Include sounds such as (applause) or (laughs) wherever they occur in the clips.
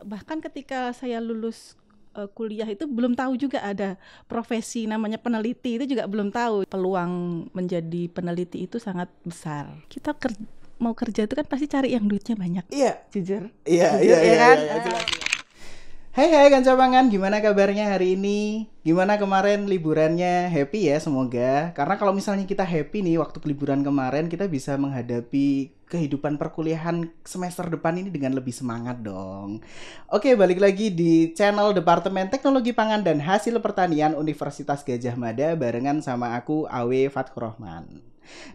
Bahkan ketika saya lulus eh, kuliah itu belum tahu juga ada profesi namanya peneliti itu juga belum tahu peluang menjadi peneliti itu sangat besar kita ker mau kerja itu kan pasti cari yang duitnya banyak iya jujur iya, iya, ya iya, kan? iya, iya. Hai hai pangan, gimana kabarnya hari ini? Gimana kemarin liburannya? Happy ya semoga. Karena kalau misalnya kita happy nih waktu liburan kemarin, kita bisa menghadapi kehidupan perkuliahan semester depan ini dengan lebih semangat dong. Oke, balik lagi di channel Departemen Teknologi Pangan dan Hasil Pertanian Universitas Gajah Mada barengan sama aku Awe Rahman.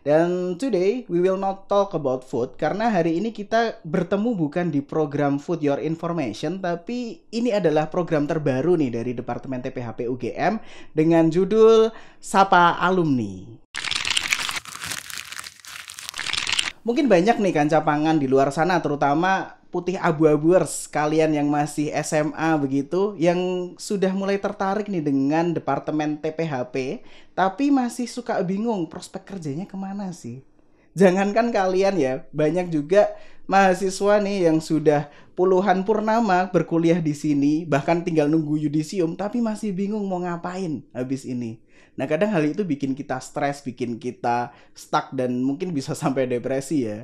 Dan today we will not talk about food karena hari ini kita bertemu bukan di program Food Your Information tapi ini adalah program terbaru nih dari Departemen TPHP UGM dengan judul Sapa Alumni. Mungkin banyak nih kan capangan di luar sana terutama putih abu-abuers kalian yang masih SMA begitu yang sudah mulai tertarik nih dengan departemen TPHP tapi masih suka bingung prospek kerjanya kemana sih jangankan kalian ya banyak juga mahasiswa nih yang sudah puluhan purnama berkuliah di sini bahkan tinggal nunggu yudisium tapi masih bingung mau ngapain habis ini nah kadang hal itu bikin kita stres bikin kita stuck dan mungkin bisa sampai depresi ya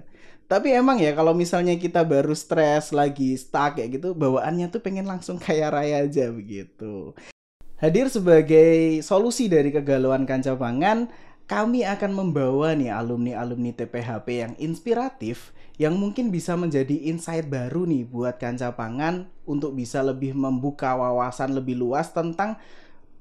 tapi emang ya kalau misalnya kita baru stres lagi stuck ya gitu, bawaannya tuh pengen langsung (laughs) kaya raya aja begitu. Hadir sebagai solusi dari kegalauan kanca pangan, kami akan membawa nih alumni-alumni TPHP yang inspiratif yang mungkin bisa menjadi insight baru nih buat kanca pangan untuk bisa lebih membuka wawasan lebih luas tentang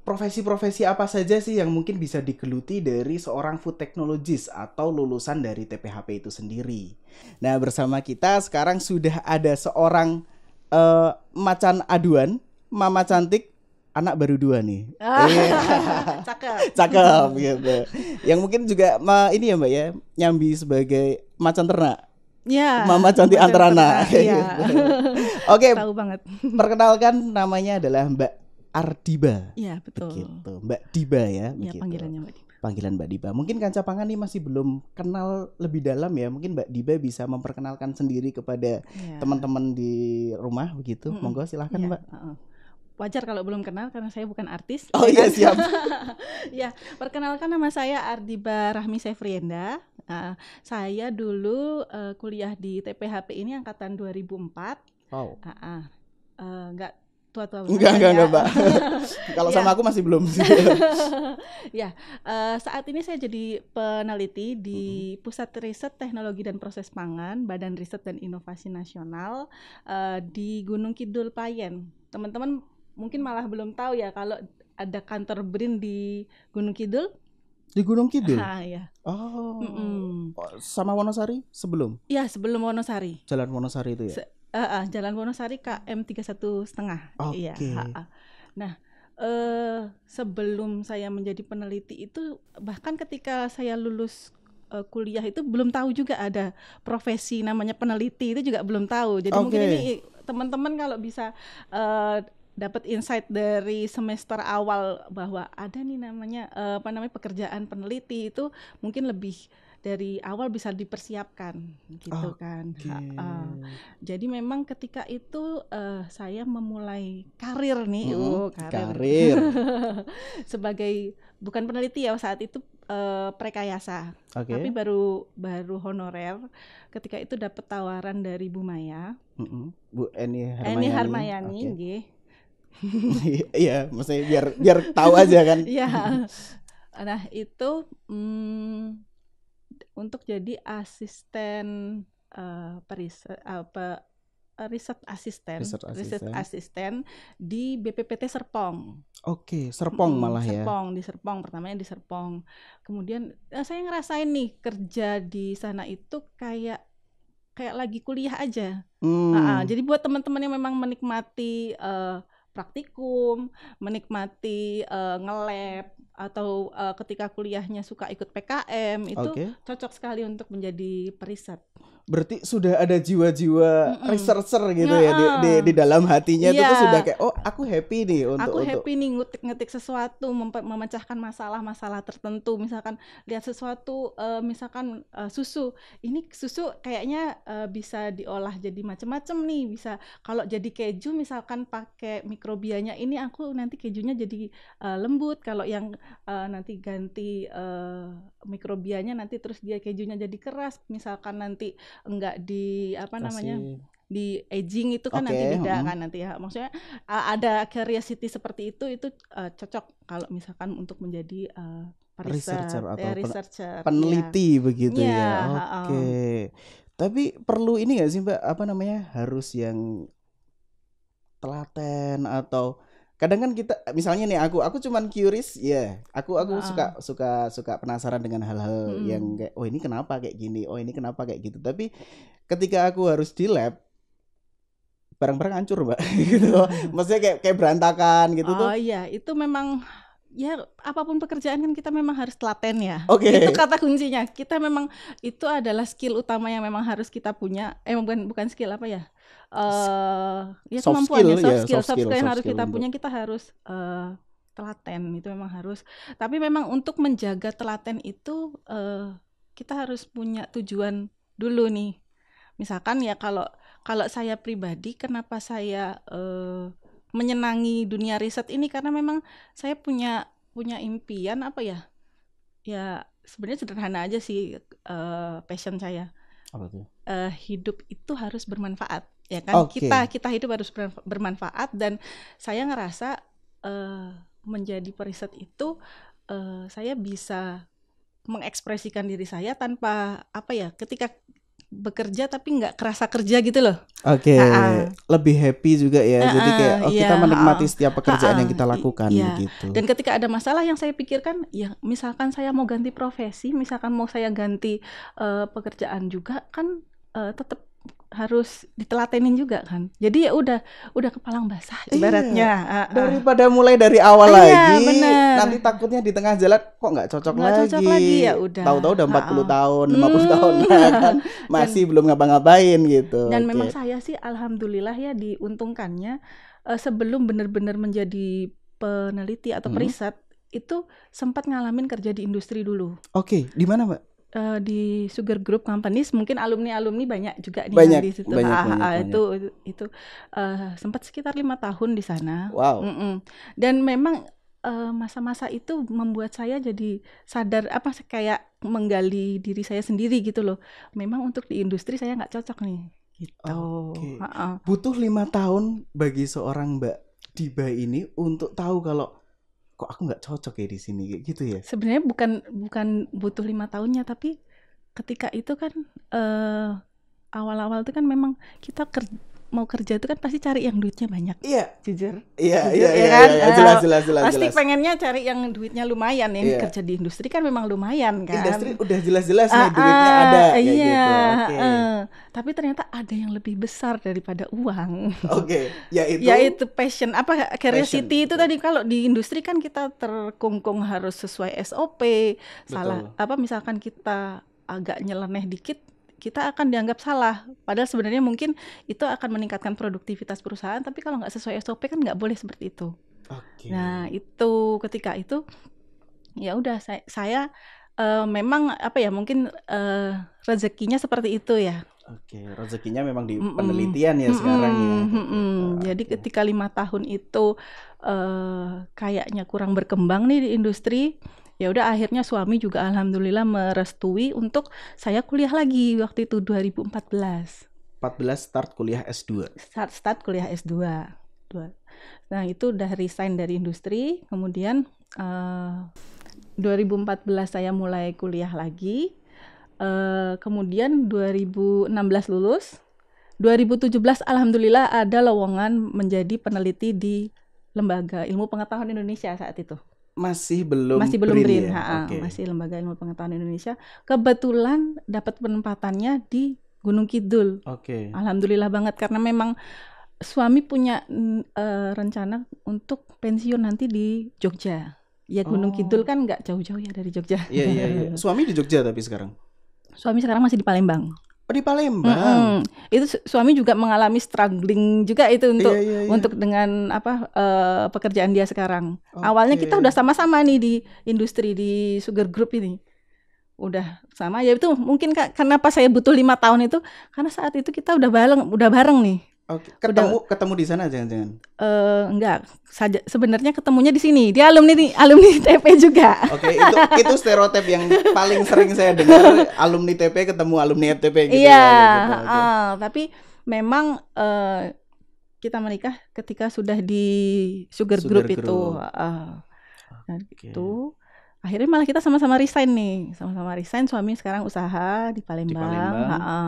profesi-profesi apa saja sih yang mungkin bisa digeluti dari seorang food technologist atau lulusan dari TPHP itu sendiri. Nah, bersama kita sekarang sudah ada seorang uh, macan aduan, mama cantik, anak baru dua nih. Ah, (laughs) eh. cakep. cakep gitu. Yang mungkin juga ini ya Mbak ya, nyambi sebagai macan ternak. Ya. Mama cantik antarana. Iya. (laughs) Oke. Okay. banget. Perkenalkan namanya adalah Mbak Ardiba. Iya, betul. Begitu. Mbak Diba ya, Iya, panggilannya Mbak Diba. Panggilan Mbak Diba. Mungkin Pangan nih masih belum kenal lebih dalam ya. Mungkin Mbak Diba bisa memperkenalkan sendiri kepada ya. teman-teman di rumah begitu. Hmm. Monggo silahkan ya. Mbak. Wajar kalau belum kenal karena saya bukan artis. Oh iya kan? siap. (laughs) ya, perkenalkan nama saya Ardiba Rahmi Sefrienda. Nah, saya dulu uh, kuliah di TPHP ini angkatan 2004. Wow. Uh-uh. Uh, enggak eh, tua-tua banget. Enggak, kan enggak, ya? enggak, Mbak. (laughs) Kalau ya. sama aku masih belum sih. (laughs) ya, uh, saat ini saya jadi peneliti di Pusat Riset Teknologi dan Proses Pangan, Badan Riset dan Inovasi Nasional uh, di Gunung Kidul Payen. Teman-teman mungkin malah belum tahu ya kalau ada kantor BRIN di Gunung Kidul. Di Gunung Kidul? Ah, iya. Oh, mm -mm. sama Wonosari sebelum? Iya, sebelum Wonosari. Jalan Wonosari itu ya? Se Uh, uh, Jalan Wonosari KM 31 setengah. Okay. Iya. Uh, Nah, uh, sebelum saya menjadi peneliti itu bahkan ketika saya lulus uh, kuliah itu belum tahu juga ada profesi namanya peneliti itu juga belum tahu. Jadi okay. mungkin ini teman-teman kalau bisa uh, dapat insight dari semester awal bahwa ada nih namanya uh, apa namanya pekerjaan peneliti itu mungkin lebih dari awal bisa dipersiapkan gitu okay. kan. Uh, jadi memang ketika itu uh, saya memulai karir nih, hmm, oh karir, karir. (laughs) sebagai bukan peneliti ya saat itu uh, prekayasa, okay. tapi baru baru honorer. Ketika itu dapat tawaran dari Bu Maya, mm -hmm. Bu Eni Harmayani, Eni Harmayani, okay. Gih. (laughs) Iya, maksudnya biar biar tahu aja kan. (laughs) Iya. Nah, itu hmm, untuk jadi asisten uh, uh, riset asisten, riset asisten di BPPT Serpong. Oke, Serpong hmm, malah Serpong, ya. Serpong di Serpong, pertamanya di Serpong. Kemudian saya ngerasain nih kerja di sana itu kayak kayak lagi kuliah aja. Hmm. Nah, jadi buat teman-teman yang memang menikmati uh, praktikum, menikmati uh, ngelab atau uh, ketika kuliahnya suka ikut PKM itu okay. cocok sekali untuk menjadi periset berarti sudah ada jiwa-jiwa mm -mm. researcher gitu ya, ya di, di nah, di dalam hatinya yeah. itu tuh iya. sudah kayak oh aku happy nih untuk aku happy nih ngetik-ngetik sesuatu memecahkan masalah-masalah tertentu misalkan lihat sesuatu uh, misalkan uh, susu ini susu kayaknya uh, bisa diolah jadi macam-macam nih bisa kalau jadi keju misalkan pakai mikrobianya ini aku nanti kejunya jadi uh, lembut kalau yang uh, nanti ganti uh, mikrobianya nanti terus dia kejunya jadi keras misalkan nanti enggak di apa Kasih. namanya di aging itu kan okay. nanti beda hmm. kan nanti ya maksudnya ada curiosity seperti itu itu uh, cocok kalau misalkan untuk menjadi uh, researcher ya, atau ya, researcher, peneliti ya. begitu ya, ya. oke okay. tapi perlu ini nggak sih mbak apa namanya harus yang telaten atau kadang kan kita misalnya nih aku aku cuman curious ya yeah. aku aku uh. suka suka suka penasaran dengan hal-hal hmm. yang kayak oh ini kenapa kayak gini oh ini kenapa kayak gitu tapi ketika aku harus di lab barang-barang hancur mbak (laughs) gitu maksudnya kayak kayak berantakan gitu oh, tuh oh iya itu memang ya apapun pekerjaan kan kita memang harus telaten ya. Okay. Itu kata kuncinya. Kita memang itu adalah skill utama yang memang harus kita punya. Eh bukan bukan skill apa ya? Uh, ya soft kemampuan skill, ya, soft, yeah, skill, soft ya, skill, soft skill yang soft harus skill kita untuk... punya kita harus uh, telaten itu memang harus. Tapi memang untuk menjaga telaten itu uh, kita harus punya tujuan dulu nih. Misalkan ya kalau kalau saya pribadi kenapa saya uh, menyenangi dunia riset ini karena memang saya punya punya impian apa ya? Ya sebenarnya sederhana aja sih uh, passion saya. Apa tuh? Uh, hidup itu harus bermanfaat ya kan? Okay. Kita kita hidup harus bermanfaat dan saya ngerasa uh, menjadi periset itu uh, saya bisa mengekspresikan diri saya tanpa apa ya ketika bekerja tapi nggak kerasa kerja gitu loh. Oke, okay. lebih happy juga ya. Ha-ha. Jadi kayak oh, ya, kita menikmati ha-ha. setiap pekerjaan yang kita lakukan ya. gitu. Dan ketika ada masalah yang saya pikirkan, ya misalkan saya mau ganti profesi, misalkan mau saya ganti uh, pekerjaan juga kan uh, eh, tetap harus ditelatenin juga kan. Jadi ya udah udah kepalang basah iya, ibaratnya. Iya. Daripada mulai dari awal uh, lagi. Iya, bener. Nanti takutnya di tengah jalan kok nggak cocok gak lagi. cocok lagi ya udah. Tahu-tahu udah 40 uh, uh. tahun, 50 hmm. tahun kan (laughs) masih dan, belum ngapa-ngapain gitu. Dan okay. memang saya sih alhamdulillah ya diuntungkannya uh, sebelum benar-benar menjadi peneliti atau hmm. periset itu sempat ngalamin kerja di industri dulu. Oke, okay. di mana, Mbak? uh, di Sugar Group Companies mungkin alumni-alumni banyak juga nih banyak, di situ. Banyak, ah, banyak, ah, banyak. itu itu uh, sempat sekitar lima tahun di sana. Wow. Mm -mm. Dan memang eh, masa-masa uh, itu membuat saya jadi sadar apa kayak menggali diri saya sendiri gitu loh. Memang untuk di industri saya nggak cocok nih. Gitu. Okay. Uh -uh. Butuh lima tahun bagi seorang Mbak Diba ini untuk tahu kalau kok aku nggak cocok ya di sini gitu ya sebenarnya bukan bukan butuh lima tahunnya tapi ketika itu kan uh, awal-awal itu kan memang kita kerja mau kerja itu kan pasti cari yang duitnya banyak. Iya. Jujur. Iya, iya, ya iya, kan? iya, iya. jelas, jelas, jelas. Pasti jelas. pengennya cari yang duitnya lumayan. ya. yeah. kerja di industri kan memang lumayan kan. Industri udah jelas-jelas uh, nih duitnya uh, ada. Iya. Gitu. Okay. Uh, tapi ternyata ada yang lebih besar daripada uang. Oke. Okay. Yaitu. Yaitu passion. Apa curiosity passion. itu tadi kalau di industri kan kita terkungkung harus sesuai SOP. Betul. Salah apa misalkan kita agak nyeleneh dikit kita akan dianggap salah. Padahal sebenarnya mungkin itu akan meningkatkan produktivitas perusahaan, tapi kalau nggak sesuai SOP kan nggak boleh seperti itu. Okay. Nah itu ketika itu ya udah saya, saya uh, eh, memang apa ya mungkin uh, rezekinya seperti itu ya. Oke, okay. rezekinya memang di penelitian mm -mm. ya sekarang ya. Mm -mm. Okay. Jadi ketika lima tahun itu uh, kayaknya kurang berkembang nih di industri ya udah akhirnya suami juga alhamdulillah merestui untuk saya kuliah lagi waktu itu 2014 14 start kuliah S2 start start kuliah S2 nah itu udah resign dari industri kemudian uh, eh, 2014 saya mulai kuliah lagi uh, kemudian 2016 lulus 2017 alhamdulillah ada lowongan menjadi peneliti di Lembaga Ilmu Pengetahuan Indonesia saat itu masih belum masih belum BRIN, BRIN ya? okay. masih Lembaga Ilmu Pengetahuan Indonesia. Kebetulan dapat penempatannya di Gunung Kidul. Oke. Okay. Alhamdulillah banget karena memang suami punya uh, rencana untuk pensiun nanti di Jogja. Ya Gunung oh. Kidul kan nggak jauh-jauh ya dari Jogja. Iya iya iya. (laughs) Suami di Jogja tapi sekarang. Suami sekarang masih di Palembang. Oh, di Palembang. Mm -hmm. Itu suami juga mengalami struggling juga itu iya, untuk yeah, yeah, yeah. untuk dengan apa uh, pekerjaan dia sekarang. Okay. Awalnya kita udah sama-sama nih di industri di Sugar Group ini. Udah sama ya itu mungkin Kak, kenapa saya butuh lima tahun itu karena saat itu kita udah bareng udah bareng nih Okay. Ketemu Udah, ketemu di sana jangan-jangan? Uh, eh, enggak, saja sebenarnya ketemunya di sini. Dia alumni alumni (laughs) TP juga. Oke, okay, itu itu stereotip yang paling sering saya dengar alumni TP ketemu alumni FTP gitu. Iya, yeah, gitu, okay. uh, tapi memang uh, kita menikah ketika sudah di sugar, sugar group, group itu. Uh, okay. itu akhirnya malah kita sama-sama resign nih sama-sama resign suami sekarang usaha di Palembang, di Palembang. Ha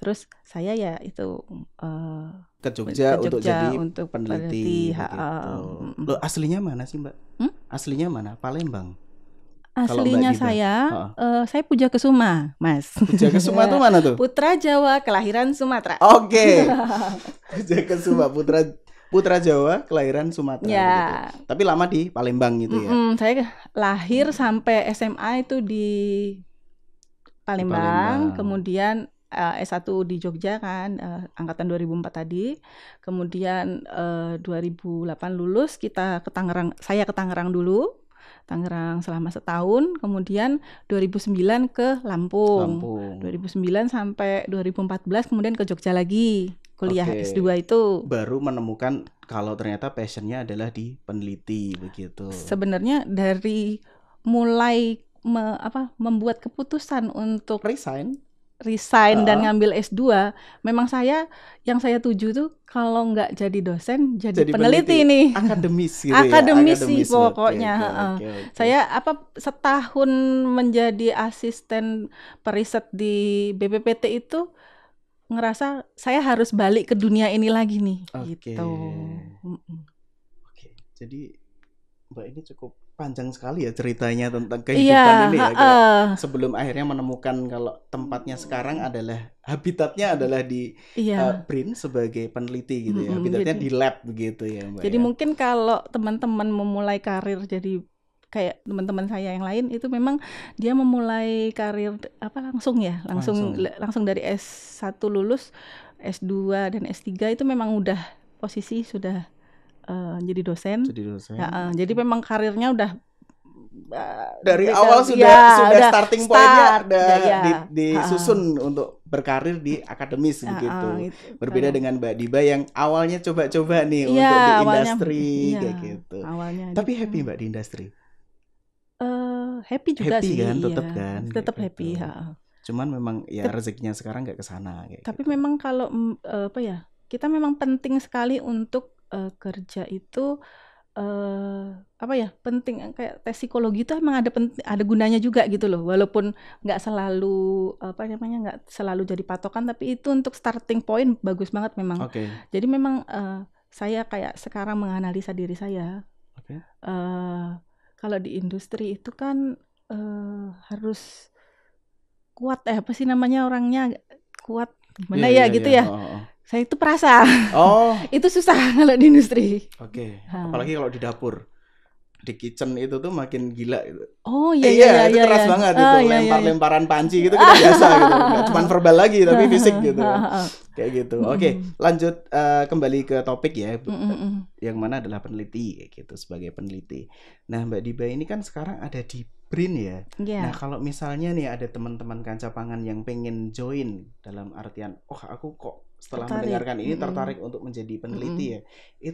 terus saya ya itu uh, ke, Jogja ke Jogja untuk jadi untuk peneliti, peneliti gitu. Loh, aslinya mana sih mbak hmm? aslinya mana Palembang Aslinya saya, oh. uh, saya Puja Kesuma, Mas. Puja Kesuma tuh mana tuh? (laughs) Putra Jawa, kelahiran Sumatera. Oke. Okay. (laughs) Puja Kesuma, putra putra Jawa, kelahiran Sumatera. Ya. Gitu. Tapi lama di Palembang gitu ya. Mm -hmm. Saya lahir sampai SMA itu di Palembang, di Palembang. kemudian uh, eh, S1 di Jogja kan uh, angkatan 2004 tadi. Kemudian uh, eh, 2008 lulus kita ke Tangerang, saya ke Tangerang dulu. Tangerang selama setahun, kemudian 2009 ke Lampung. Lampung. 2009 sampai 2014 kemudian ke Jogja lagi kuliah okay. S2 itu baru menemukan kalau ternyata passionnya adalah di peneliti begitu. Sebenarnya dari mulai me, apa membuat keputusan untuk resign resign uh -huh. dan ngambil S2, memang saya yang saya tuju tuh kalau nggak jadi dosen jadi, jadi peneliti, peneliti nih. Akademis gitu Akademis ya. Akademis pokoknya. Okay, okay, okay. Saya apa setahun menjadi asisten periset di BPPT itu ngerasa saya harus balik ke dunia ini lagi nih okay. gitu. Oke. Okay. Jadi Mbak ini cukup panjang sekali ya ceritanya tentang iya, kehidupan ya, ini ya. Uh, sebelum akhirnya menemukan kalau tempatnya sekarang adalah habitatnya adalah di ya. uh, BRIN sebagai peneliti gitu ya. habitatnya jadi, di lab begitu ya, Mbak. Jadi ya. mungkin kalau teman-teman memulai karir jadi kayak teman-teman saya yang lain itu memang dia memulai karir apa langsung ya langsung langsung, langsung dari S1 lulus S2 dan S3 itu memang udah posisi sudah uh, jadi dosen. Jadi dosen. Ya, uh, jadi memang karirnya udah eh, dari beda, awal sudah ya, sudah, udah starting start, pointnya ada ya, di, disusun uh, untuk berkarir di akademis uh, begitu. Uh, Berbeda uh, dengan Mbak Diba yang awalnya coba-coba nih ya, untuk di industri awalnya, kayak iya, gitu. Awalnya Tapi gitu. happy Mbak di industri happy juga happy sih kan, iya. tetap kan tetap gitu. happy ha. cuman memang ya Tet rezekinya sekarang nggak kesana kayak gitu. tapi gitu. memang kalau eh, apa ya kita memang penting sekali untuk uh, kerja itu uh, apa ya penting kayak tes psikologi itu emang ada penting ada gunanya juga gitu loh walaupun nggak selalu apa namanya nggak selalu jadi patokan tapi itu untuk starting point bagus banget memang okay. jadi memang uh, saya kayak sekarang menganalisa diri saya okay. uh, kalau di industri itu kan eh, harus kuat eh apa sih namanya orangnya kuat gimana yeah, ya yeah, gitu yeah. ya. Oh, oh. Saya itu perasa. Oh. (laughs) itu susah (laughs) kalau di industri. Oke. Okay. Apalagi kalau di dapur di kitchen itu tuh makin gila gitu. Oh iya eh, iya, iya, iya itu iya, keras iya. banget gitu, ah, iya, iya, lempar-lemparan panci gitu kita biasa gitu. (laughs) Gak cuma verbal lagi tapi (laughs) fisik gitu. Ah, ah. Kayak gitu. Oke, okay, lanjut uh, kembali ke topik ya. Yang mana adalah peneliti gitu sebagai peneliti. Nah, Mbak Diba ini kan sekarang ada di Brin ya. Yeah. Nah, kalau misalnya nih ada teman-teman kanca pangan yang pengen join dalam artian oh aku kok setelah tertarik. mendengarkan ini tertarik mm -hmm. untuk menjadi peneliti mm -hmm. ya.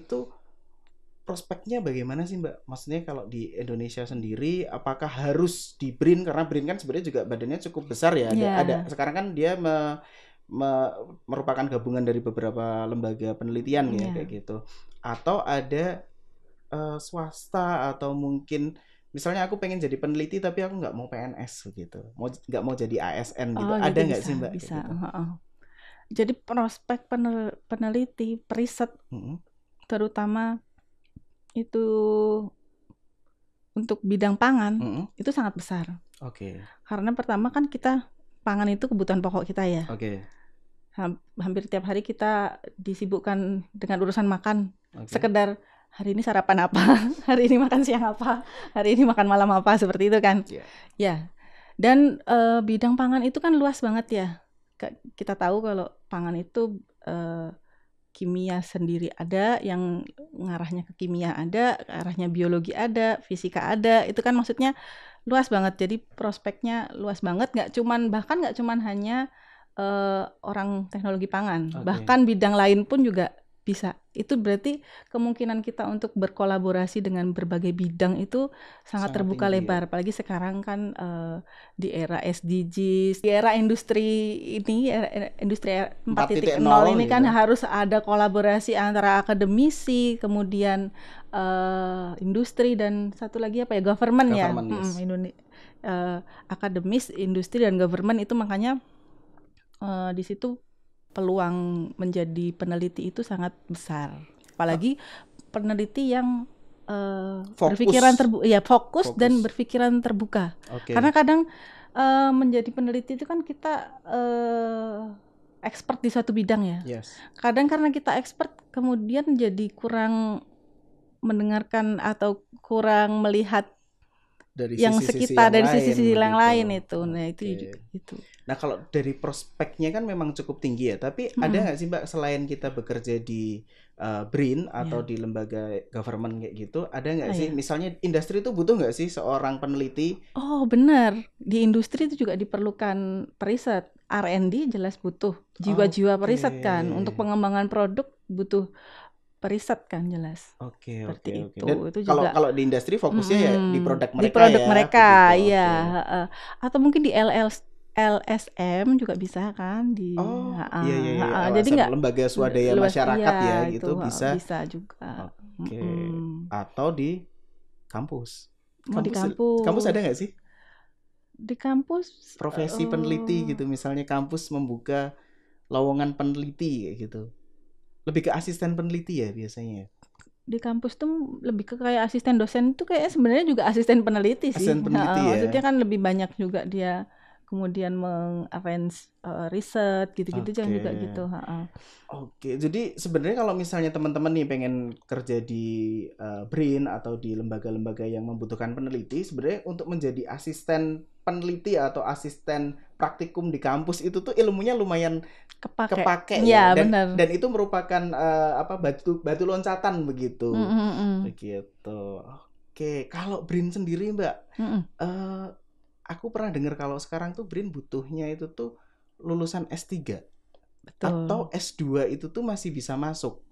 Itu prospeknya bagaimana sih Mbak? Maksudnya kalau di Indonesia sendiri apakah harus di Brin karena Brin kan sebenarnya juga badannya cukup besar ya. Ada, yeah. ada sekarang kan dia me, me, merupakan gabungan dari beberapa lembaga penelitian yeah. ya iya. kayak gitu. Atau ada uh, swasta atau mungkin misalnya aku pengen jadi peneliti tapi aku nggak mau PNS gitu. Mau nggak mau jadi ASN gitu. Oh, ada nggak sih Mbak? Bisa. Gitu? Oh, oh. Jadi prospek peneliti, periset -hmm. terutama itu untuk bidang pangan mm -hmm. itu sangat besar. Oke. Okay. Karena pertama kan kita pangan itu kebutuhan pokok kita ya. Oke. Okay. Hampir tiap hari kita disibukkan dengan urusan makan. Okay. Sekedar hari ini sarapan apa, (laughs) hari ini makan siang apa, hari ini makan malam apa seperti itu kan. Yeah. Ya. Dan uh, bidang pangan itu kan luas banget ya. Kita tahu kalau pangan itu uh, kimia sendiri ada, yang ngarahnya ke kimia ada, arahnya biologi ada, fisika ada. Itu kan maksudnya luas banget. Jadi prospeknya luas banget. Nggak cuman bahkan nggak cuman hanya uh, orang teknologi pangan. Okay. Bahkan bidang lain pun juga bisa. Itu berarti kemungkinan kita untuk berkolaborasi dengan berbagai bidang itu sangat, sangat terbuka tinggi, ya. lebar. Apalagi sekarang kan uh, di era SDGs, di era industri ini, era industri 4.0 ini kan gitu. kan harus ada kolaborasi antara akademisi, kemudian uh, industri dan satu lagi apa ya government, ya? government ya, yes. hmm, Uh, akademis, industri dan government itu makanya uh, di situ peluang menjadi peneliti itu sangat besar. Apalagi peneliti yang uh, fokus. berpikiran terbuka, ya fokus, fokus dan berpikiran terbuka. Okay. Karena kadang uh, menjadi peneliti itu kan kita uh, expert di suatu bidang ya. Yes. Kadang karena kita expert kemudian jadi kurang mendengarkan atau kurang melihat dari yang sisi -sisi sekitar yang dari sisi-sisi yang, yang lain itu. Nah, itu okay. itu. Nah kalau dari prospeknya kan memang cukup tinggi ya, tapi hmm. ada nggak sih Mbak selain kita bekerja di uh, BRIN iya. atau yeah. di lembaga government kayak gitu, ada nggak oh, sih Yeah. misalnya industri itu butuh nggak sih seorang peneliti? Oh benar, di industri itu juga diperlukan periset. R&D jelas butuh jiwa-jiwa okay. periset kan untuk pengembangan produk butuh periset kan jelas. Oke, okay, oke, okay, oke. Okay. itu kalau juga, kalau di industri fokusnya hmm, ya di produk mereka di produk ya, mereka, gitu. ya. Okay. Atau mungkin di LL LSM juga bisa kan di oh, HA. Iya, iya, iya. LSM, jadi nggak lembaga swadaya luas, masyarakat iya, ya gitu itu, bisa bisa juga. Oke. Okay. Mm. Atau di kampus. kampus, di kampus. Kampus ada nggak sih? Di kampus profesi uh, peneliti gitu misalnya kampus membuka lowongan peneliti gitu. Lebih ke asisten peneliti ya biasanya ya? di kampus tuh lebih ke kayak asisten dosen tuh kayak sebenarnya juga asisten peneliti sih. Asisten peneliti nah, ya. Maksudnya kan lebih banyak juga dia kemudian mengadvance uh, eh, riset gitu-gitu okay. jangan juga gitu. Oke, okay. jadi sebenarnya kalau misalnya teman-teman nih pengen kerja di uh, BRIN atau di lembaga-lembaga yang membutuhkan peneliti, sebenarnya untuk menjadi asisten peneliti atau asisten praktikum di kampus itu tuh ilmunya lumayan kepake, kepake ya, ya. Dan, bener. dan itu merupakan uh, apa batu batu loncatan begitu, mm -hmm. begitu. Oke, kalau BRIN sendiri mbak. Mm -hmm. uh, aku pernah dengar kalau sekarang tuh Brin butuhnya itu tuh lulusan S3 Betul. atau S2 itu tuh masih bisa masuk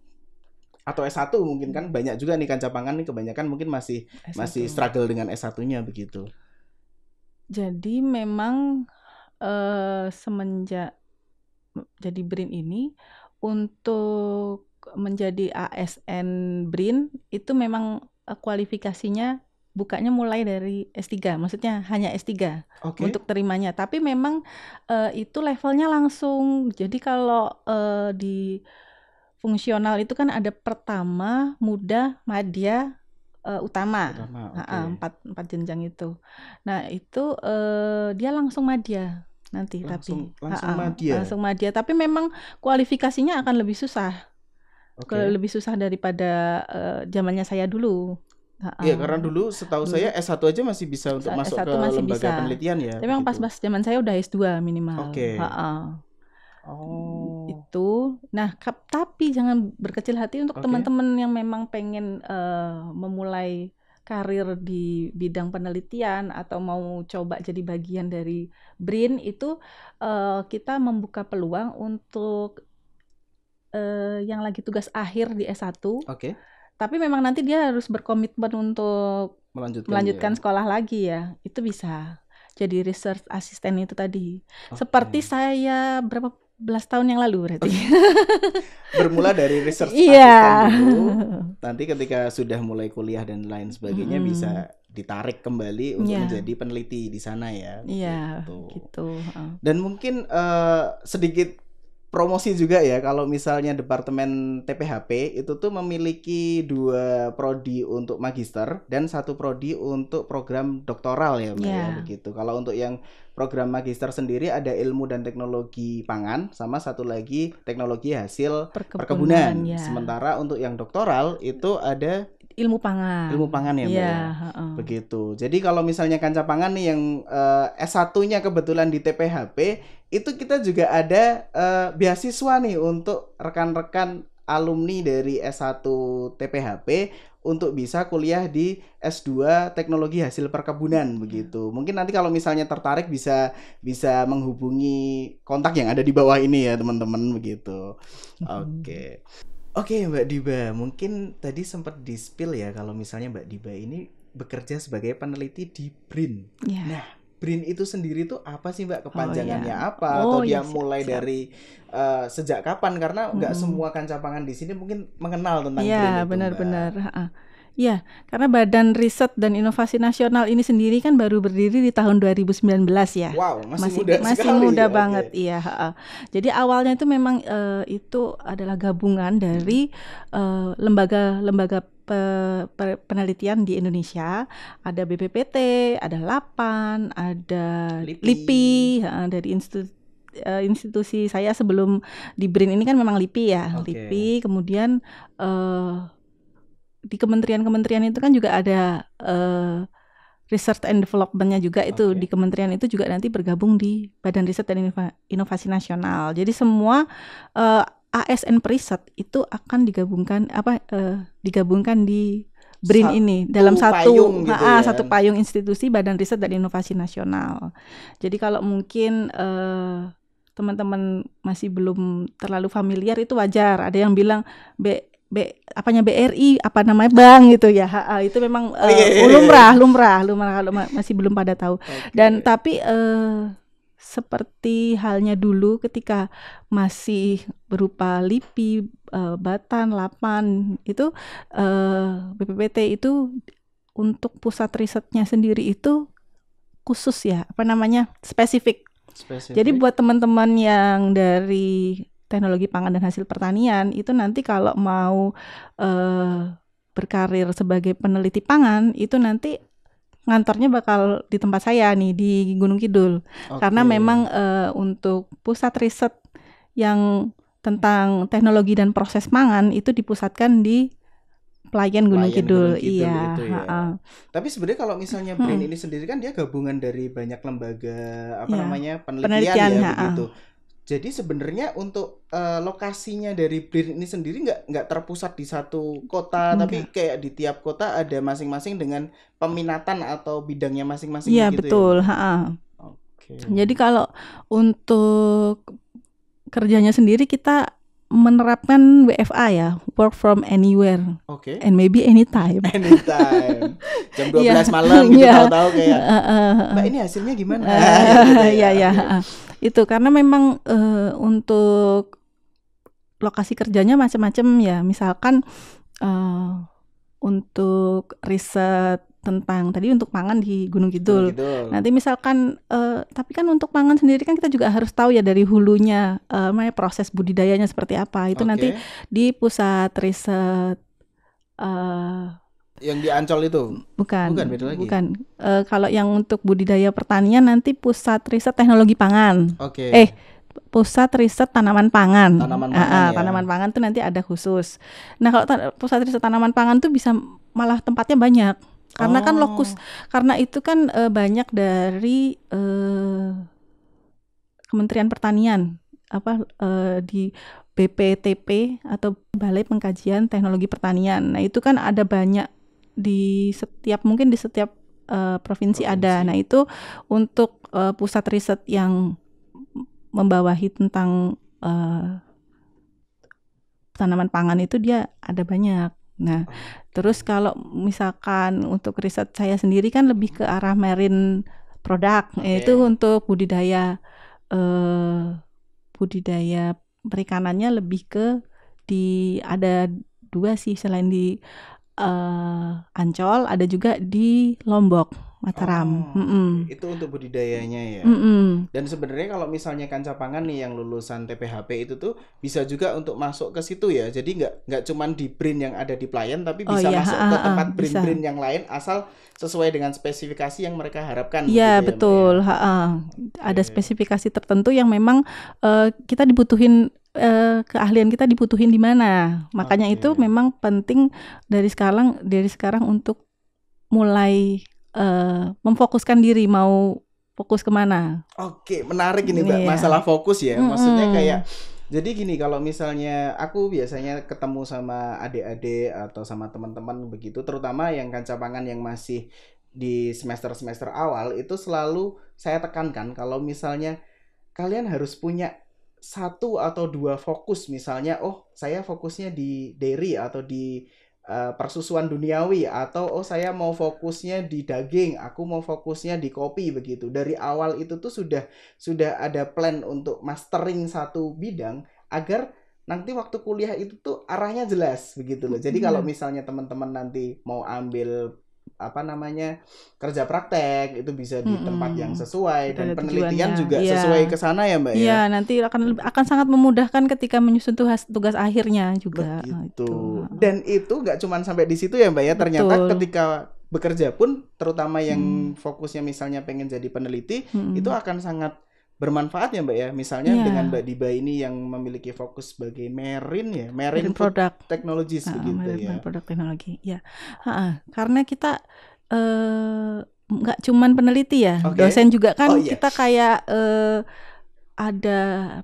atau S1 mungkin kan hmm. banyak juga nih kan nih kebanyakan mungkin masih S1. masih struggle dengan S1-nya begitu. Jadi memang uh, semenjak jadi BRIN ini untuk menjadi ASN BRIN itu memang eh, kualifikasinya bukanya mulai dari S3, maksudnya hanya S3 okay. untuk terimanya. Tapi memang uh, itu levelnya langsung. Jadi kalau uh, di fungsional itu kan ada pertama, muda, madya, uh, utama. utama okay. empat empat jenjang itu. Nah, itu uh, dia langsung madya nanti langsung, tapi langsung madya. Langsung madya, tapi memang kualifikasinya akan lebih susah okay. lebih susah daripada zamannya saya dulu. Iya, karena dulu setahu saya S1 aja masih bisa untuk s masuk S1 ke masih lembaga bisa. penelitian ya. Tapi memang gitu. pas-pas zaman saya udah S2 minimal. Oke. Okay. Oh. Itu. Nah, tapi jangan berkecil hati untuk teman teman-teman yang memang pengen uh, memulai karir di bidang penelitian atau mau coba jadi bagian dari BRIN itu uh, kita membuka peluang untuk uh, yang lagi tugas akhir di S1. Oke. Okay tapi memang nanti dia harus berkomitmen untuk melanjutkan, melanjutkan ya. sekolah lagi ya itu bisa jadi research asisten itu tadi okay. seperti saya berapa belas tahun yang lalu berarti (laughs) bermula dari research yeah. dulu (laughs) nanti ketika sudah mulai kuliah dan lain sebagainya hmm. bisa ditarik kembali untuk yeah. menjadi peneliti di sana ya. Iya. Gitu. gitu. Dan mungkin uh, sedikit promosi juga ya kalau misalnya departemen TPHP itu tuh memiliki dua prodi untuk magister dan satu prodi untuk program doktoral ya, yeah. Iya. begitu. Kalau untuk yang program magister sendiri ada ilmu dan teknologi pangan sama satu lagi teknologi hasil perkebunan. perkebunan. Ya. Sementara untuk yang doktoral itu ada ilmu pangan. Ilmu pangan ya, Mbak. Iya, uh. Begitu. Jadi kalau misalnya kanca pangan nih yang uh, eh, S1-nya kebetulan di TPHP, itu kita juga ada uh, beasiswa nih untuk rekan-rekan alumni dari S1 TPHP untuk bisa kuliah di S2 Teknologi Hasil Perkebunan hmm. begitu. Mungkin nanti kalau misalnya tertarik bisa bisa menghubungi kontak yang ada di bawah ini ya, teman-teman begitu. Hmm. Oke. Okay. Oke okay, Mbak Diba, mungkin tadi sempat dispil ya kalau misalnya Mbak Diba ini bekerja sebagai peneliti di BRIN. Yeah. Nah, BRIN itu sendiri tuh apa sih Mbak? Oh, Kepanjangannya oh, iya. yeah. apa? Oh, Atau iya dia yeah, mulai siap, dari uh, sejak kapan? Karena nggak hmm. semua kan capangan di sini mungkin mengenal tentang yeah, BRIN. Iya, benar-benar. Ya, karena Badan Riset dan Inovasi Nasional ini sendiri kan baru berdiri di tahun 2019 ya. Wow, masih, masih muda masih sekali. muda banget, okay. iya. Jadi awalnya itu memang uh, itu adalah gabungan dari lembaga-lembaga eh, uh, penelitian di Indonesia ada BPPT, ada LAPAN, ada LIPI, LIPI ya, dari institusi, uh, eh, institusi saya sebelum di BRIN ini kan memang LIPI ya, okay. LIPI kemudian uh, di kementerian-kementerian itu kan juga ada uh, research and developmentnya juga itu di kementerian itu juga nanti bergabung di Badan Riset dan Inovasi Nasional. Jadi semua uh, eh, ASN periset itu akan digabungkan apa uh, digabungkan di BRIN satu ini dalam satu payung gitu ya. satu payung institusi Badan Riset dan Inovasi Nasional. Jadi kalau mungkin uh, teman-teman masih belum terlalu familiar itu wajar. Ada yang bilang B B, apanya BRI apa namanya bank gitu ya HA itu memang eh, oh, iya, iya. lumrah lumrah lumrah kalau masih belum pada tahu okay. dan tapi uh, seperti halnya dulu ketika masih berupa LIPI uh, eh, Batan Lapan itu uh, BPPT itu untuk pusat risetnya sendiri itu khusus ya apa namanya spesifik Spesifik. Jadi buat teman-teman yang dari teknologi pangan dan hasil pertanian itu nanti kalau mau eh, berkarir sebagai peneliti pangan itu nanti ngantornya bakal di tempat saya nih di Gunung Kidul okay. karena memang eh, untuk pusat riset yang tentang teknologi dan proses pangan itu dipusatkan di Pelayan Gunung Pelayan Kidul, Gunung Kidul iya. Itu ya. Ha-ha. Tapi sebenarnya kalau misalnya brand hmm. ini sendiri kan dia gabungan dari banyak lembaga apa ya. namanya penelitian, ya penelitian ya ha-ha. begitu. Jadi sebenarnya untuk uh, lokasinya dari Blir ini sendiri nggak nggak terpusat di satu kota, Enggak. tapi kayak di tiap kota ada masing-masing dengan peminatan atau bidangnya masing-masing. Iya -masing gitu ya? betul. Ya? Ha Okay. Jadi kalau untuk kerjanya sendiri kita menerapkan WFA ya, work from anywhere. Oke. Okay. And maybe anytime. (laughs) Anytime. Jam 12 (laughs) yeah. Iya. malam gitu yeah. tahu-tahu kayak. Uh, uh, uh, Mbak ini hasilnya gimana? (laughs) Gitu ya. Iya iya. Itu karena memang uh, untuk lokasi kerjanya macam-macam ya. Misalkan uh, untuk riset tentang tadi untuk pangan di Gunung Kidul. Gunung Nanti misalkan uh, tapi kan untuk pangan sendiri kan kita juga harus tahu ya dari hulunya uh, proses budidayanya seperti apa. Itu okay. nanti di pusat riset uh, yang di Ancol itu? Bukan. Bukan beda lagi. Bukan. Uh, kalau yang untuk budidaya pertanian nanti pusat riset teknologi pangan. Oke. Okay. Eh pusat riset tanaman pangan. Tanaman ah, ah, pangan. Uh, ya. Tanaman pangan tuh nanti ada khusus. Nah, kalau pusat riset tanaman pangan tuh bisa malah tempatnya banyak karena oh. kan lokus, oh. karena itu kan e, banyak dari e, Kementerian Pertanian apa e, di BPTP atau Balai Pengkajian Teknologi Pertanian. Nah itu kan ada banyak di setiap mungkin di setiap uh, provinsi, provinsi ada. Nah itu untuk uh, pusat riset yang membawahi tentang uh, tanaman pangan itu dia ada banyak. Nah, oh, iya. terus kalau misalkan untuk riset saya sendiri kan lebih ke arah marine produk okay. yaitu untuk budidaya eh, budidaya perikanannya lebih ke di ada dua sih selain di eh, Ancol, ada juga di Lombok. Mataram. Oh, mm -mm. Itu untuk budidayanya ya. Mm -mm. Dan sebenarnya kalau misalnya pangan nih yang lulusan TPHP itu tuh bisa juga untuk masuk ke situ ya. Jadi nggak nggak cuman di brin yang ada di pelayan tapi oh, bisa oh, iya. masuk ke tempat brin-brin yang lain asal sesuai dengan spesifikasi yang mereka harapkan. Iya gitu ya, ya? betul. Ya, ha -ha. Ada spesifikasi tertentu yang memang uh, kita dibutuhin Uh, keahlian kita dibutuhin di mana. Makanya okay. itu memang penting dari sekarang dari sekarang untuk mulai uh, memfokuskan diri mau fokus kemana. Oke, menarik ini mbak yeah. masalah fokus ya. Maksudnya kayak jadi gini kalau misalnya aku biasanya ketemu sama adik-adik atau sama teman-teman begitu, terutama yang kancapangan yang masih di semester-semester awal itu selalu saya tekankan kalau misalnya kalian harus punya satu atau dua fokus misalnya oh saya fokusnya di dairy atau di Uh, persusuan duniawi atau oh saya mau fokusnya di daging, aku mau fokusnya di kopi begitu. Dari awal itu tuh sudah sudah ada plan untuk mastering satu bidang agar nanti waktu kuliah itu tuh arahnya jelas begitu loh. Jadi kalau misalnya teman-teman nanti mau ambil apa namanya kerja praktek itu bisa di hmm, tempat yang sesuai dan penelitian juga ya. sesuai ke sana ya mbak ya, ya nanti akan akan sangat memudahkan ketika menyusun tugas tugas akhirnya juga nah, itu dan itu nggak cuma sampai di situ ya mbak ya ternyata Betul. ketika bekerja pun terutama yang hmm. fokusnya misalnya pengen jadi peneliti hmm. itu akan sangat bermanfaat ya Mbak ya. Misalnya yeah. dengan Mbak Diba ini yang memiliki fokus sebagai marine ya, marine, marine product technologies uh, begitu marine ya. Marine product teknologi Ya. uh, uh, Karena kita eh, nggak uh, cuman peneliti ya, okay. dosen juga kan oh, yeah. kita kayak uh, ada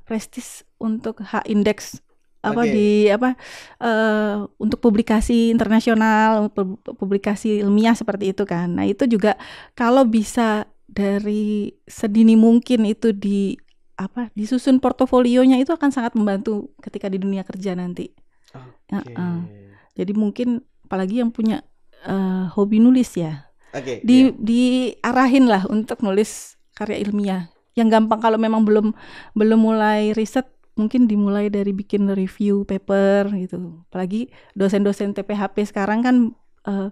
prestis untuk H index apa okay. di apa uh, untuk publikasi internasional publikasi ilmiah seperti itu kan nah itu juga kalau bisa dari sedini mungkin itu di apa disusun portofolionya itu akan sangat membantu ketika di dunia kerja nanti. Okay. Uh -uh. Jadi mungkin apalagi yang punya uh, hobi nulis ya, okay, di yeah. diarahin lah untuk nulis karya ilmiah. Yang gampang kalau memang belum belum mulai riset mungkin dimulai dari bikin review paper gitu. Apalagi dosen-dosen TPHP sekarang kan uh,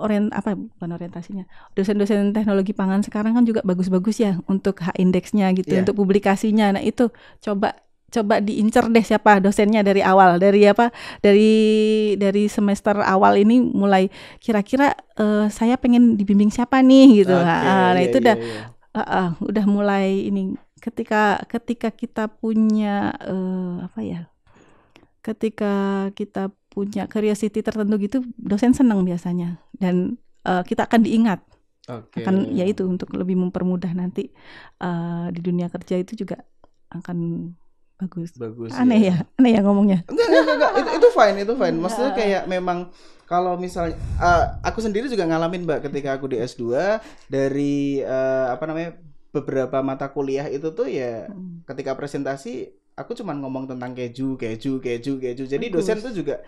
orient apa bukan orientasinya dosen-dosen teknologi pangan sekarang kan juga bagus-bagus ya untuk H indeksnya gitu yeah. untuk publikasinya nah itu coba coba diincer deh siapa dosennya dari awal dari apa dari dari semester awal ini mulai kira-kira uh, saya pengen dibimbing siapa nih gitu okay, nah, nah iya, itu yeah, udah yeah. Iya. Uh, uh, udah mulai ini ketika ketika kita punya uh, apa ya ketika kita punya curiosity tertentu gitu dosen senang biasanya dan uh, kita akan diingat okay. akan yaitu untuk lebih mempermudah nanti uh, di dunia kerja itu juga akan bagus. Bagus. Aneh ya, ya? aneh ya ngomongnya. Enggak, enggak, enggak. Itu, itu fine, itu fine. Maksudnya kayak memang kalau misalnya uh, aku sendiri juga ngalamin Mbak ketika aku di S2 dari uh, apa namanya beberapa mata kuliah itu tuh ya hmm. ketika presentasi aku cuman ngomong tentang keju keju keju keju jadi Bagus. dosen tuh juga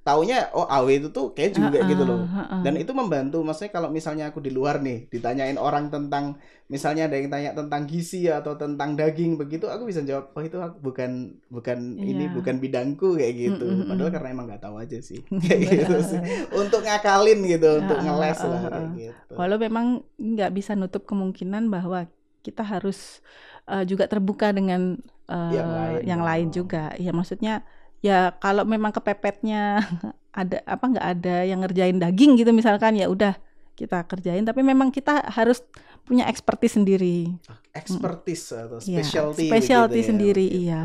taunya oh aw itu tuh keju uh, kayak gitu loh uh, uh. dan itu membantu maksudnya kalau misalnya aku di luar nih ditanyain orang tentang misalnya ada yang tanya tentang gizi atau tentang daging begitu aku bisa jawab oh itu aku bukan bukan yeah. ini iya. bukan bidangku kayak gitu mm, mm, mm. padahal karena emang nggak tahu aja sih (laughs) kayak gitu sih untuk ngakalin gitu uh, untuk ngeles lah kayak gitu walau memang nggak bisa nutup kemungkinan bahwa kita harus uh, juga terbuka dengan uh, yang lain, yang lain juga. Ya maksudnya ya kalau memang kepepetnya (laughs) ada apa nggak ada yang ngerjain daging gitu misalkan ya udah kita kerjain tapi memang kita harus punya expertise sendiri. Ah, expertise atau iya, specialty. Ya, specialty sendiri ya. iya.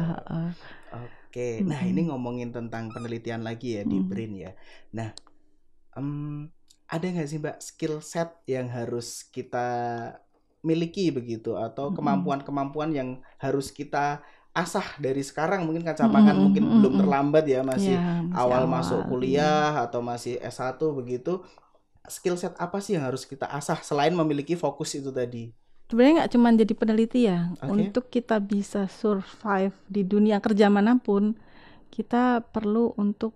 Oke, okay. nah mm. ini ngomongin tentang penelitian lagi ya di mm. BRIN ya. Nah, um, ada nggak sih mbak skill set yang harus kita miliki begitu atau kemampuan-kemampuan yang harus kita asah dari sekarang mungkin kacapakan mm, mungkin mm, belum terlambat ya masih, ya masih awal, awal masuk kuliah atau masih S1 begitu skill set apa sih yang harus kita asah selain memiliki fokus itu tadi sebenarnya nggak cuma jadi peneliti ya okay. untuk kita bisa survive di dunia kerja manapun kita perlu untuk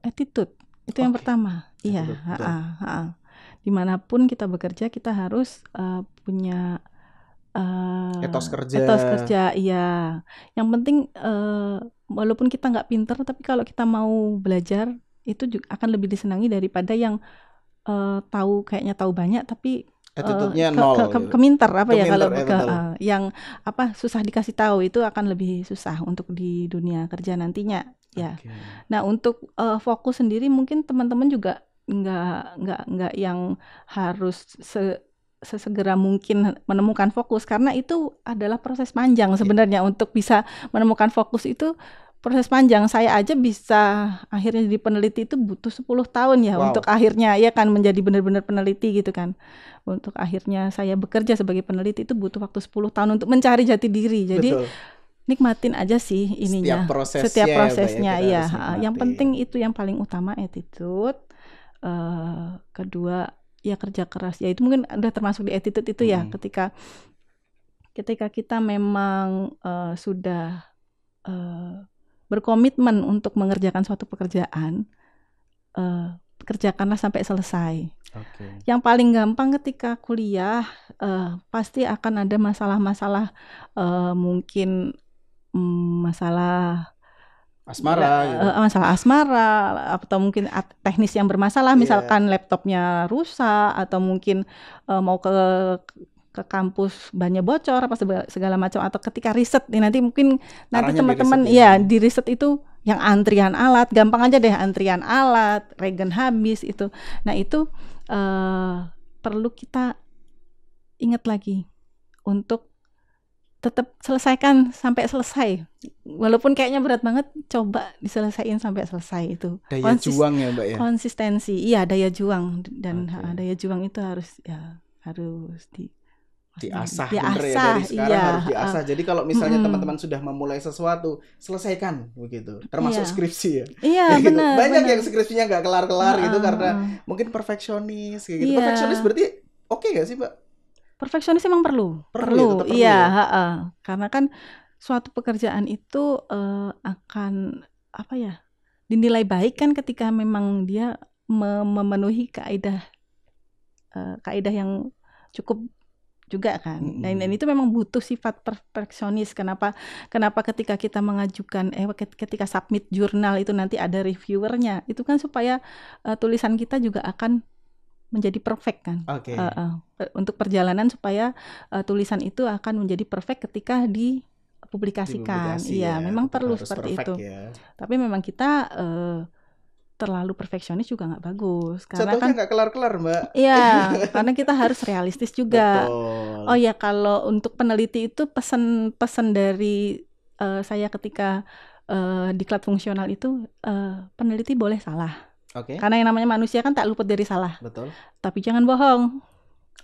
attitude itu okay. yang pertama iya dimanapun kita bekerja kita harus uh, punya uh, etos kerja etos kerja iya yang penting uh, walaupun kita nggak pinter tapi kalau kita mau belajar itu juga akan lebih disenangi daripada yang uh, tahu kayaknya tahu banyak tapi attitude-nya uh, ke, nol. Ke, ke, gitu. keminter apa ya keminter, ya kalau ya, ke, uh, yang apa susah dikasih tahu itu akan lebih susah untuk di dunia kerja nantinya ya. Okay. Nah untuk uh, fokus sendiri mungkin teman-teman juga nggak nggak nggak yang harus se sesegera mungkin menemukan fokus karena itu adalah proses panjang iya. sebenarnya yeah. untuk bisa menemukan fokus itu proses panjang saya aja bisa akhirnya jadi peneliti itu butuh 10 tahun ya wow. untuk akhirnya ya kan menjadi benar-benar peneliti gitu kan untuk akhirnya saya bekerja sebagai peneliti itu butuh waktu 10 tahun untuk mencari jati diri jadi nikmatin aja sih ininya setiap prosesnya, setiap ya, ya, prosesnya ya, ya. yang penting itu yang paling utama attitude uh, kedua ya kerja keras ya itu mungkin udah termasuk di attitude itu ya hmm. ketika ketika kita memang uh, sudah uh, berkomitmen untuk mengerjakan suatu pekerjaan uh, kerjakanlah sampai selesai. Okay. Yang paling gampang ketika kuliah uh, pasti akan ada masalah-masalah uh, mungkin um, masalah asmara gitu. Eh, masalah asmara atau mungkin teknis yang bermasalah iya. misalkan laptopnya rusak atau mungkin uh, mau ke ke kampus banyak bocor apa segala macam atau ketika riset nih nanti mungkin nanti teman-teman ya iya, di riset itu yang antrian alat gampang aja deh antrian alat regen habis itu nah itu uh, perlu kita ingat lagi untuk tetap selesaikan sampai selesai. Walaupun kayaknya berat banget, coba diselesaikan sampai selesai itu. Daya Konsis juang ya, Mbak ya. Konsistensi. Iya, daya juang dan okay. daya juang itu harus ya harus di diasah, di bener ya dari sekarang iya, harus diasah. Uh, Jadi kalau misalnya teman-teman mm, sudah memulai sesuatu, selesaikan begitu. Termasuk iya. skripsi ya. Iya, (laughs) gitu. benar. Banyak bener. yang skripsinya nggak kelar-kelar uh, gitu karena mungkin perfeksionis kayak gitu. Iya. Perfeksionis berarti oke okay gak sih, Mbak? perfeksionis emang perlu perlu, iya ya? uh, karena kan suatu pekerjaan itu uh, akan apa ya dinilai baik kan ketika memang dia memenuhi kaedah uh, eh, kaidah yang cukup juga kan. Mm -hmm. Dan, dan itu memang butuh sifat perfeksionis. Kenapa kenapa ketika kita mengajukan eh ketika submit jurnal itu nanti ada reviewernya. Itu kan supaya uh, tulisan kita juga akan menjadi perfect kan okay. uh, eh, uh, eh, untuk perjalanan supaya uh, tulisan itu akan menjadi perfect ketika di iya ya, memang perlu seperti itu ya. tapi memang kita uh, terlalu perfeksionis juga nggak bagus karena Contohnya kan nggak kelar-kelar mbak iya (laughs) karena kita harus realistis juga Betul. oh ya kalau untuk peneliti itu pesan-pesan dari uh, saya ketika uh, di klub fungsional itu uh, peneliti boleh salah Oke. Okay. Karena yang namanya manusia kan tak luput dari salah. Betul. Tapi jangan bohong.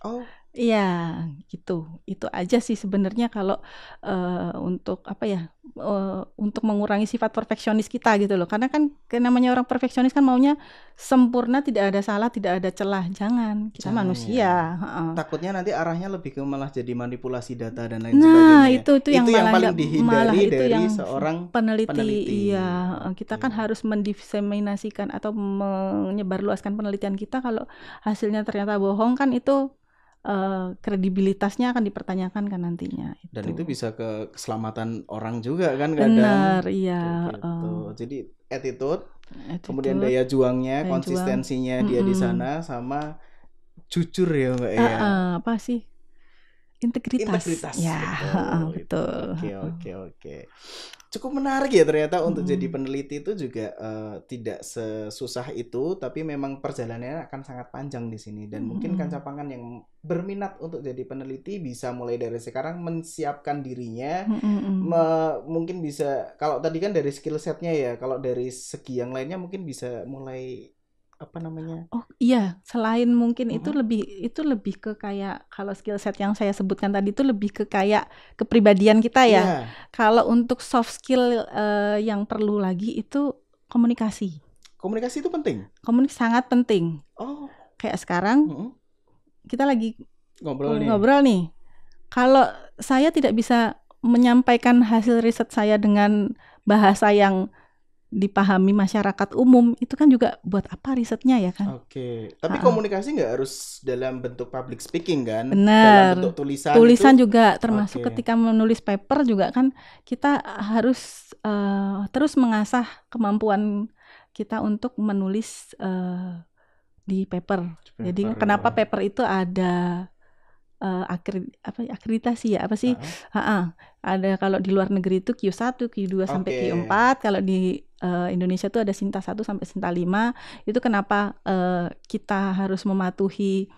Oh. Iya, gitu. Itu aja sih sebenarnya kalau, uh, untuk apa ya, Uh, untuk mengurangi sifat perfeksionis kita gitu loh. Karena kan namanya orang perfeksionis kan maunya sempurna, tidak ada salah, tidak ada celah. Jangan, kita manusia, Uh. Takutnya nanti arahnya lebih ke malah jadi manipulasi data dan lain Nah, sebagainya Nah itu itu yang Itu yang malah paling dihindari malah dihindari itu dari yang seorang peneliti iya, kita kita kan iya. harus mendiseminasikan atau menyebarluaskan penelitian kita kalau hasilnya ternyata bohong kan itu Eh, kredibilitasnya akan dipertanyakan kan nantinya. Itu. Dan itu bisa ke keselamatan orang juga kan kadang. Benar, iya. Gitu. Uh, Jadi attitude, attitude, kemudian daya juangnya, daya konsistensinya juang. dia mm -hmm. di sana sama jujur ya mbak uh, ya. Uh, apa sih? Integritas. Integritas. Ya, betul. Gitu. Oke, oke, oke cukup menarik ya ternyata untuk jadi hmm. peneliti itu juga uh, tidak sesusah itu tapi memang perjalanannya akan sangat panjang di sini dan hmm. mungkin capangan yang berminat untuk jadi peneliti bisa mulai dari sekarang menyiapkan dirinya hmm, hmm, hmm. me mungkin bisa kalau tadi kan dari skill setnya ya kalau dari segi yang lainnya mungkin bisa mulai apa namanya oh iya selain mungkin mm -hmm. itu lebih itu lebih ke kayak kalau skill set yang saya sebutkan tadi itu lebih ke kayak kepribadian kita ya yeah. kalau untuk soft skill uh, yang perlu lagi itu komunikasi komunikasi itu penting komunikasi sangat penting oh kayak sekarang mm -hmm. kita lagi ngobrol nih ngobrol nih kalau saya tidak bisa menyampaikan hasil riset saya dengan bahasa yang dipahami masyarakat umum itu kan juga buat apa risetnya ya kan? Oke, okay. tapi -uh. komunikasi nggak harus dalam bentuk public speaking kan? Benar. Dalam bentuk tulisan. Tulisan itu... juga termasuk okay. ketika menulis paper juga kan kita harus uh, terus mengasah kemampuan kita untuk menulis uh, di paper. paper. Jadi kenapa paper itu ada uh, akri apa ya, akreditasi ya apa sih? Uh -huh. Uh -huh. Ada kalau di luar negeri itu Q1, Q2 okay. sampai Q4, kalau di uh, Indonesia tuh ada Sinta 1 sampai Sinta 5 itu kenapa uh, kita harus mematuhi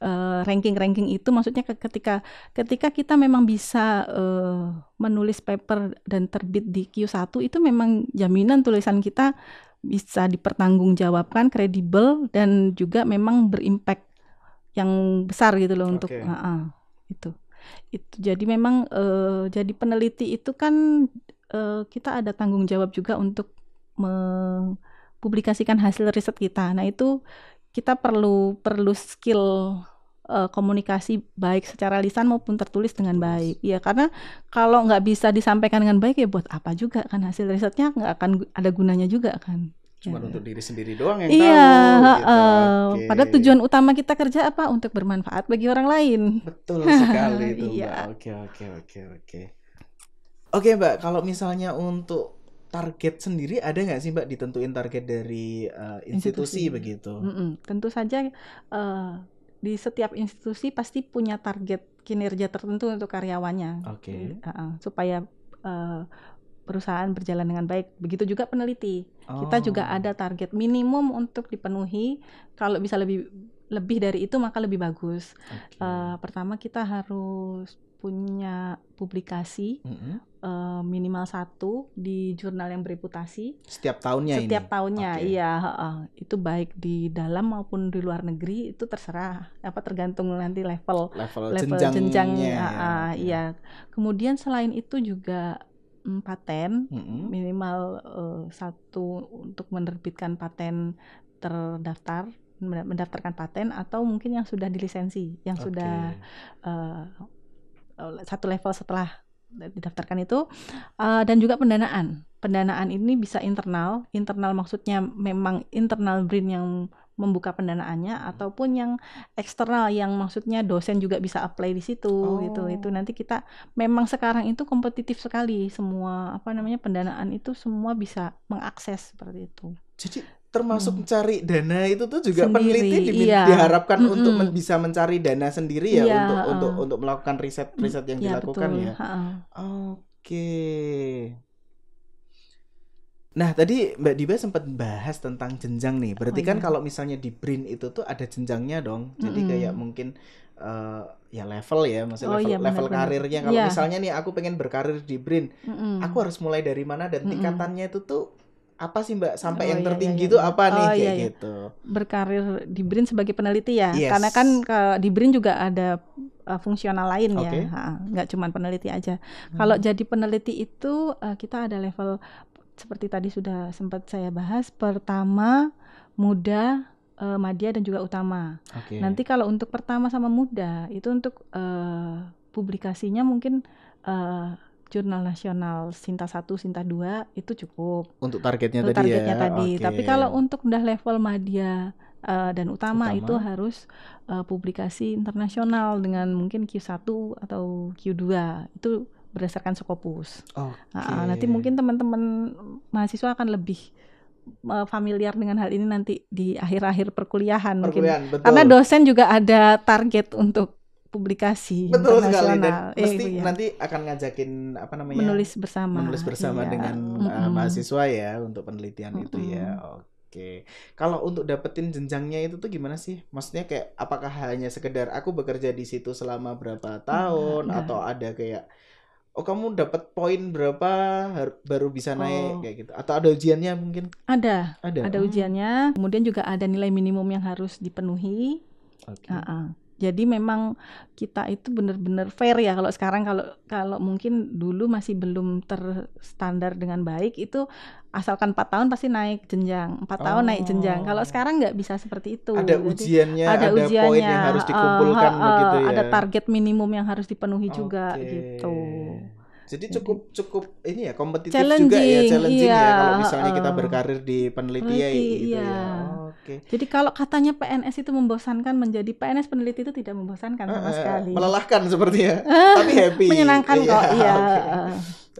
eh, ranking-ranking uh, itu maksudnya ketika ketika kita memang bisa uh, menulis paper dan terbit di Q1 itu memang jaminan tulisan kita bisa dipertanggungjawabkan, kredibel dan juga memang berimpact yang besar gitu loh okay. untuk uh, uh, itu. Itu jadi memang uh, jadi peneliti itu kan uh, kita ada tanggung jawab juga untuk mempublikasikan hasil riset kita. Nah, itu kita perlu perlu skill eh, komunikasi baik secara lisan maupun tertulis dengan baik ya karena kalau nggak bisa disampaikan dengan baik ya buat apa juga kan hasil risetnya nggak akan ada gunanya juga kan cuma ya. untuk diri sendiri doang yang iya, tahu gitu. uh, okay. pada tujuan utama kita kerja apa untuk bermanfaat bagi orang lain betul sekali (laughs) itu iya. mbak oke oke oke oke oke mbak kalau misalnya untuk target sendiri ada nggak sih mbak ditentuin target dari uh, institusi, institusi begitu? Mm -mm. Tentu saja uh, di setiap institusi pasti punya target kinerja tertentu untuk karyawannya, okay. uh, supaya uh, perusahaan berjalan dengan baik. Begitu juga peneliti, oh. kita juga ada target minimum untuk dipenuhi. Kalau bisa lebih lebih dari itu maka lebih bagus. Okay. Uh, pertama kita harus punya publikasi mm -hmm. uh, minimal satu di jurnal yang bereputasi setiap tahunnya setiap ini? tahunnya okay. iya uh, itu baik di dalam maupun di luar negeri itu terserah apa tergantung nanti level level, level jenjangnya jenjang, ya. uh, uh, iya kemudian selain itu juga um, paten mm -hmm. minimal uh, satu untuk menerbitkan paten terdaftar mendaftarkan paten atau mungkin yang sudah dilisensi, yang okay. sudah uh, satu level setelah didaftarkan itu uh, dan juga pendanaan pendanaan ini bisa internal internal maksudnya memang internal brin yang membuka pendanaannya hmm. ataupun yang eksternal yang maksudnya dosen juga bisa apply di situ gitu. oh. gitu itu nanti kita memang sekarang itu kompetitif sekali semua apa namanya pendanaan itu semua bisa mengakses seperti itu jadi termasuk hmm. mencari dana itu tuh juga sendiri, peneliti di, iya. diharapkan mm untuk men bisa mencari dana sendiri ya, yeah, untuk uh. untuk untuk melakukan riset-riset mm, yang yeah, dilakukan betul. ya. uh Oke. Okay. Nah, tadi Mbak Diba sempat bahas tentang jenjang nih. Berarti oh, kan iya. kalau misalnya di BRIN itu tuh ada jenjangnya dong. Jadi mm -hmm. kayak mungkin uh, ya level ya, maksudnya oh, level, iya, level karirnya. Kalau yeah. misalnya nih aku pengen berkarir di BRIN, mm -hmm. aku harus mulai dari mana dan tingkatannya mm -hmm. itu tuh apa sih Mbak sampai oh, iya, yang iya, tertinggi itu iya, iya. apa nih oh, kayak iya, iya. gitu. Berkarir di BRIN sebagai peneliti ya. Yes. Karena kan ke, eh, di BRIN juga ada uh, fungsional lain okay. ya. nggak cuma peneliti aja. Hmm. Kalau jadi peneliti itu uh, kita ada level seperti tadi sudah sempat saya bahas pertama, muda, uh, madya dan juga utama. Okay. Nanti kalau untuk pertama sama muda itu untuk uh, publikasinya mungkin uh, jurnal nasional Sinta 1, Sinta 2 itu cukup. Untuk targetnya untuk tadi ya? targetnya ya. tadi. Okay. Tapi kalau untuk udah level madya uh, eh, dan utama, utama itu harus uh, publikasi internasional dengan mungkin Q1 atau Q2. Itu berdasarkan Sukopus. Okay. Nah, nanti mungkin teman-teman mahasiswa akan lebih eh, familiar dengan hal ini nanti di akhir-akhir perkuliahan, perkuliahan mungkin. Karena dosen juga ada target untuk publikasi Betul sekali dan eh, mesti ya. nanti akan ngajakin apa namanya menulis bersama menulis bersama iya. dengan mm -hmm. uh, mahasiswa ya untuk penelitian mm -hmm. itu ya. Oke. Kalau untuk dapetin jenjangnya itu tuh gimana sih? Maksudnya kayak apakah hanya sekedar aku bekerja di situ selama berapa tahun atau ada kayak oh kamu dapat poin berapa baru bisa naik oh. kayak gitu atau ada ujiannya mungkin ada ada ada hmm. ujiannya kemudian juga ada nilai minimum yang harus dipenuhi okay. uh -uh jadi memang kita itu benar-benar fair ya kalau sekarang kalau kalau mungkin dulu masih belum terstandar dengan baik itu asalkan 4 tahun pasti naik jenjang 4 oh. tahun naik jenjang kalau oh. sekarang nggak bisa seperti itu ada jadi, ujiannya ada, ada ujiannya, poin yang harus eh, dikumpulkan uh, uh, begitu ya ada target minimum yang harus dipenuhi okay. juga gitu jadi cukup cukup ini ya kompetitif juga ya challenging ya iya, ya kalau misalnya uh, kita berkarir di penelitian gitu ya. iya. ya. Oh, Oke. Okay. Jadi kalau katanya PNS itu membosankan menjadi PNS peneliti itu tidak membosankan sama uh, uh, sekali. Melelahkan sepertinya. Tapi happy. Menyenangkan iya, kok. Iya. Okay.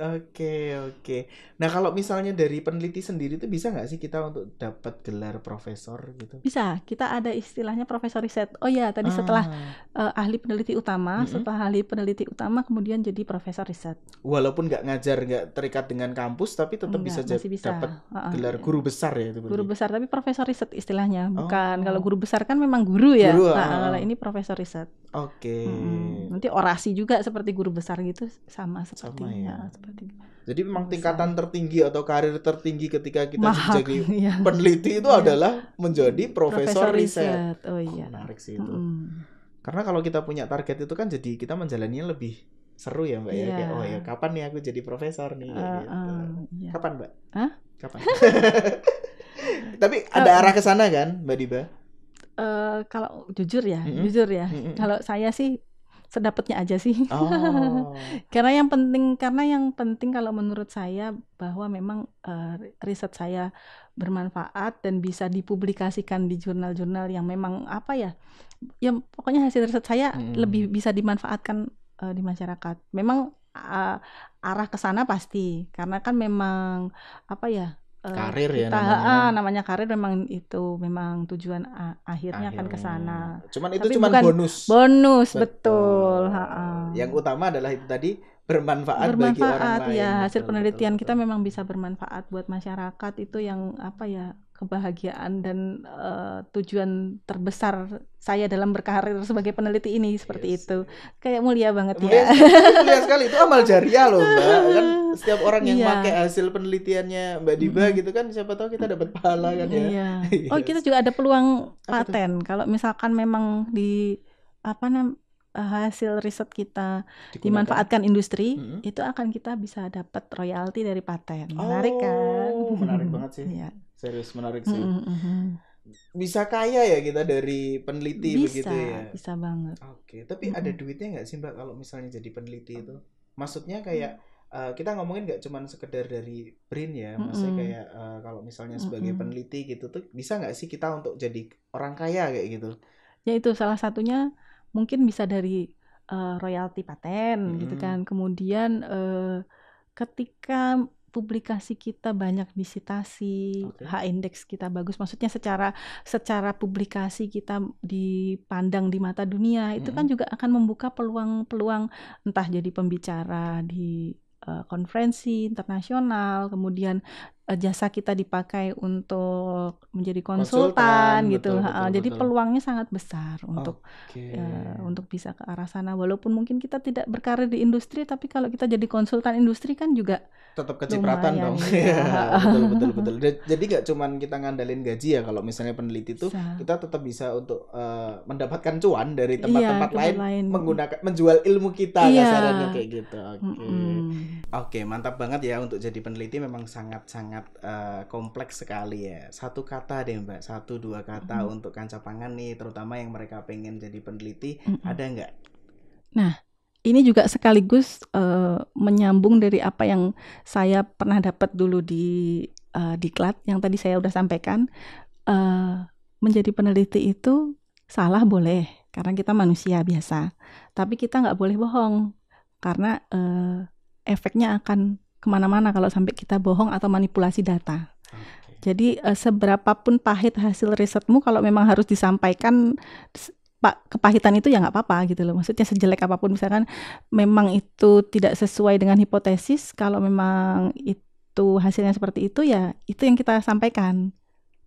Oke oke. Nah kalau misalnya dari peneliti sendiri itu bisa nggak sih kita untuk dapat gelar profesor gitu? Bisa. Kita ada istilahnya profesor riset. Oh ya tadi ah. setelah uh, ahli peneliti utama, mm -hmm. setelah ahli peneliti utama kemudian jadi profesor riset. Walaupun nggak ngajar nggak terikat dengan kampus tapi tetap Enggak, bisa, bisa. dapat uh -uh. gelar guru besar ya itu. Guru besar tapi profesor riset istilahnya bukan oh. kalau guru besar kan memang guru ya. Guru, nah, uh. ini profesor riset. Oke. Okay. Hmm. Nanti orasi juga seperti guru besar gitu sama seperti. Sama ya. ya seperti tertinggi. Jadi memang tingkatan tertinggi atau karir tertinggi ketika kita Mahak, jadi (laughs) iya. peneliti itu iya. adalah menjadi profesor, profesor riset. riset. Oh iya. Oh, menarik sih itu. Mm. Karena kalau kita punya target itu kan jadi kita menjalaninya lebih seru ya Mbak yeah. ya. Iya. Kayak, oh ya kapan nih aku jadi profesor nih. Uh, gitu. uh, Kapan Mbak? Huh? Kapan? (laughs) Tapi ada eh, arah ke sana kan Mbak Diba? Uh, kalau jujur ya, mm -hmm. jujur ya. Mm -hmm. Kalau saya sih sedapatnya aja sih. Oh. (laughs) karena yang penting karena yang penting kalau menurut saya bahwa memang uh, riset saya bermanfaat dan bisa dipublikasikan di jurnal-jurnal yang memang apa ya? yang pokoknya hasil riset saya hmm. lebih bisa dimanfaatkan uh, di masyarakat. Memang uh, arah ke sana pasti karena kan memang apa ya? Eh, karir ya kita, ya namanya. Ah, namanya karir memang itu memang tujuan akhirnya, akan ke sana. Cuman itu Tapi cuman bonus. Bonus betul. betul. Ha -ha. Yang utama adalah itu tadi bermanfaat, bermanfaat bagi orang ya. lain. Hasil betul, penelitian betul, kita memang bisa bermanfaat buat masyarakat itu yang apa ya kebahagiaan dan uh, tujuan terbesar saya dalam berkarir sebagai peneliti ini seperti yes. itu kayak mulia banget mulia, ya mulia sekali itu amal jariah loh mbak kan (laughs) setiap orang yang yeah. pakai hasil penelitiannya mbak Diba mm. gitu kan siapa tahu kita dapat pahala kan ya yeah. (laughs) yes. oh kita juga ada peluang apa paten kalau misalkan memang di apa namanya eh, hasil riset kita Dikunakan. dimanfaatkan industri, mm itu akan kita bisa dapat royalti dari paten. Oh, menarik kan? Menarik banget sih. (laughs) yeah serius menarik sih. Mm -hmm. Bisa kaya ya kita dari peneliti bisa, begitu ya? Bisa banget. Oke, tapi mm -hmm. ada duitnya nggak sih mbak kalau misalnya jadi peneliti itu? Maksudnya kayak mm -hmm. Uh, kita ngomongin nggak cuma sekedar dari BRIN ya, mm -hmm. kayak uh, kalau misalnya sebagai mm -hmm. peneliti gitu tuh bisa nggak sih kita untuk jadi orang kaya kayak gitu? Ya itu salah satunya mungkin bisa dari uh, royalti paten mm -hmm. gitu kan. Kemudian uh, ketika publikasi kita banyak disitasi, okay. H indeks kita bagus. Maksudnya secara secara publikasi kita dipandang di mata dunia, itu kan juga akan membuka peluang-peluang entah jadi pembicara di uh, konferensi internasional, kemudian Eh, jasa kita dipakai untuk menjadi konsultan, konsultan gitu. Betul, betul, Jadi peluangnya sangat besar untuk okay. uh, eh, untuk bisa ke arah sana. Walaupun mungkin kita tidak berkarir di industri, tapi kalau kita jadi konsultan industri kan juga tetap kecipratan dong. (laughs) Ya. Iya, betul betul betul. (laughs) Jadi nggak cuman kita ngandelin gaji ya kalau misalnya peneliti itu kita tetap bisa untuk uh, mendapatkan cuan dari iya, tempat-tempat iya, lain, lain menggunakan menjual ilmu kita iya. kayak gitu. Oke. Okay. Mm -hmm. okay, mantap banget ya untuk jadi peneliti memang sangat-sangat sangat uh, kompleks sekali ya. Satu kata deh Mbak, satu dua kata hmm. untuk kancah pangan nih, terutama yang mereka pengen jadi peneliti, hmm. ada nggak? Nah, ini juga sekaligus uh, menyambung dari apa yang saya pernah dapat dulu di uh, diklat yang tadi saya udah sampaikan. Uh, menjadi peneliti itu salah boleh karena kita manusia biasa, tapi kita nggak boleh bohong karena uh, efeknya akan kemana-mana kalau sampai kita bohong atau manipulasi data. Okay. Jadi uh, seberapapun pahit hasil risetmu, kalau memang harus disampaikan pak kepahitan itu ya nggak apa-apa gitu loh. Maksudnya sejelek apapun, misalkan memang itu tidak sesuai dengan hipotesis, kalau memang itu hasilnya seperti itu ya itu yang kita sampaikan.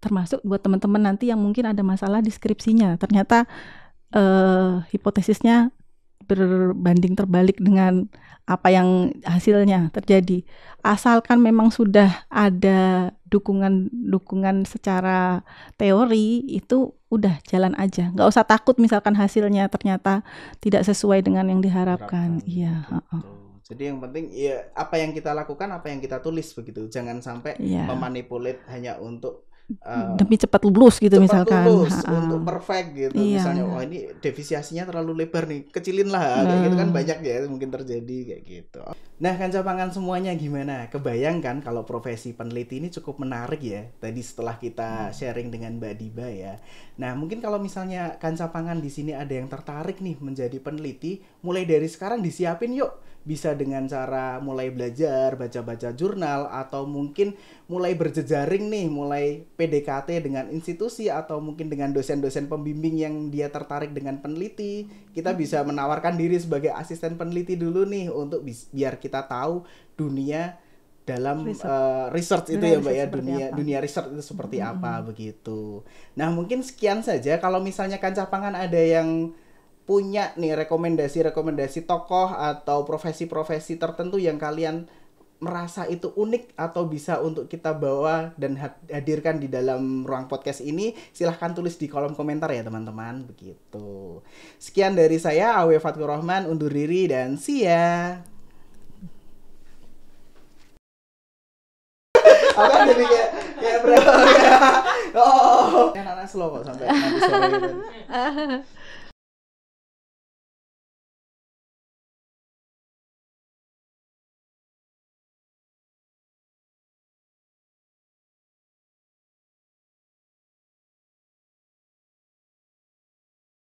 Termasuk buat teman-teman nanti yang mungkin ada masalah deskripsinya, ternyata uh, hipotesisnya berbanding terbalik dengan apa yang hasilnya terjadi. Asalkan memang sudah ada dukungan-dukungan secara teori itu udah jalan aja. nggak usah takut misalkan hasilnya ternyata tidak sesuai dengan yang diharapkan. Iya, Jadi yang penting ya apa yang kita lakukan, apa yang kita tulis begitu. Jangan sampai yeah. memanipulate hanya untuk uh, demi cepat lulus gitu cepat misalkan lulus ha untuk perfect gitu iya, misalnya oh, ini defisiasinya terlalu lebar nih kecilin lah nah. kayak gitu kan banyak ya mungkin terjadi kayak gitu nah kan pangan semuanya gimana kebayangkan kalau profesi peneliti ini cukup menarik ya tadi setelah kita hmm. sharing dengan Mbak Diba ya nah mungkin kalau misalnya kan pangan di sini ada yang tertarik nih menjadi peneliti mulai dari sekarang disiapin yuk bisa dengan cara mulai belajar, baca-baca jurnal, atau mungkin mulai berjejaring nih, mulai PDKT dengan institusi, atau mungkin dengan dosen-dosen pembimbing yang dia tertarik dengan peneliti. Kita hmm. bisa menawarkan diri sebagai asisten peneliti dulu nih, untuk bi biar kita tahu dunia dalam research, uh, research itu dunia ya mbak ya dunia apa? dunia research itu seperti hmm. hmm apa hmm. begitu. Nah mungkin sekian saja kalau misalnya kancah pangan ada yang punya nih rekomendasi-rekomendasi tokoh atau profesi-profesi tertentu yang kalian merasa itu unik atau bisa untuk kita bawa dan hadirkan di dalam ruang podcast ini, silahkan tulis di kolom komentar ya teman-teman. Begitu. Sekian dari saya, Awe Fatkur Rahman, undur diri dan see ya. Apa jadi kayak, kayak berapa ya. (laughs) Oh, anak-anak slow kok sampai (laughs)